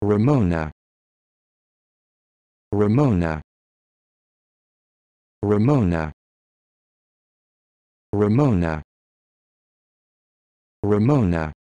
Ramona Ramona Ramona Ramona Ramona